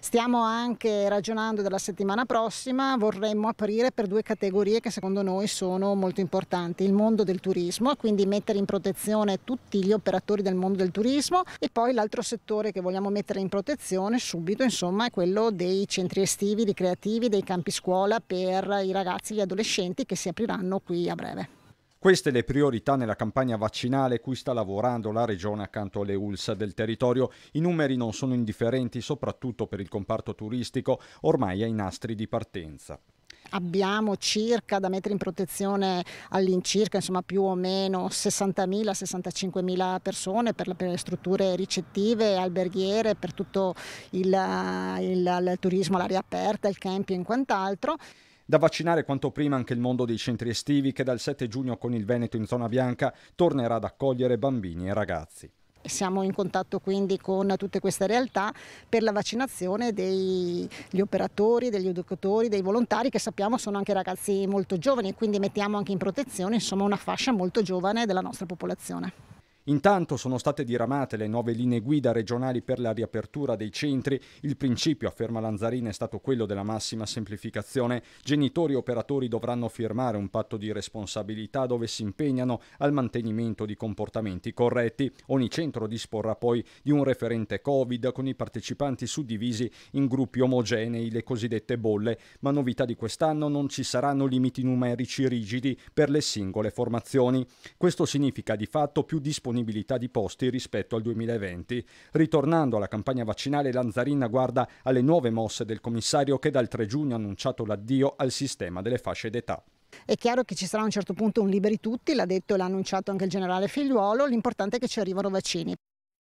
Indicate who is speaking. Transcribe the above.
Speaker 1: Stiamo anche ragionando della settimana prossima, vorremmo aprire per due categorie che secondo noi sono molto importanti, il mondo del turismo, quindi mettere in protezione tutti gli operatori del mondo del turismo e poi l'altro settore che vogliamo mettere in protezione subito insomma è quello dei centri estivi, ricreativi, dei campi scuola per i ragazzi e gli adolescenti che si apriranno qui a breve.
Speaker 2: Queste le priorità nella campagna vaccinale cui sta lavorando la regione accanto alle ULSA del territorio. I numeri non sono indifferenti, soprattutto per il comparto turistico, ormai ai nastri di partenza.
Speaker 1: Abbiamo circa da mettere in protezione all'incirca più o meno 60.000-65.000 persone per, le strutture ricettive, alberghiere, per tutto il, il, il turismo all'aria aperta, il camping e quant'altro.
Speaker 2: Da vaccinare quanto prima anche il mondo dei centri estivi che dal 7 giugno con il Veneto in zona bianca tornerà ad accogliere bambini e ragazzi
Speaker 1: siamo in contatto quindi con tutte queste realtà per la vaccinazione degli operatori, degli educatori, dei volontari che sappiamo sono anche ragazzi molto giovani, e quindi mettiamo anche in protezione insomma, una fascia molto giovane della nostra popolazione.
Speaker 2: Intanto sono state diramate le nuove linee guida regionali per la riapertura dei centri. Il principio, afferma Lanzarina, è stato quello della massima semplificazione. Genitori e operatori dovranno firmare un patto di responsabilità dove si impegnano al mantenimento di comportamenti corretti. Ogni centro disporrà poi di un referente Covid con i partecipanti suddivisi in gruppi omogenei, le cosiddette bolle. Ma novità di quest'anno non ci saranno limiti numerici rigidi per le singole formazioni. Questo significa di fatto più disponibilità disponibilità di posti rispetto al 2020. Ritornando alla campagna vaccinale, Lanzarinna guarda alle nuove mosse del commissario che dal 3 giugno ha annunciato l'addio al sistema delle fasce d'età.
Speaker 1: È chiaro che ci sarà a un certo punto un liberi tutti, l'ha detto e l'ha annunciato anche il generale Figliuolo, l'importante è che ci arrivano vaccini.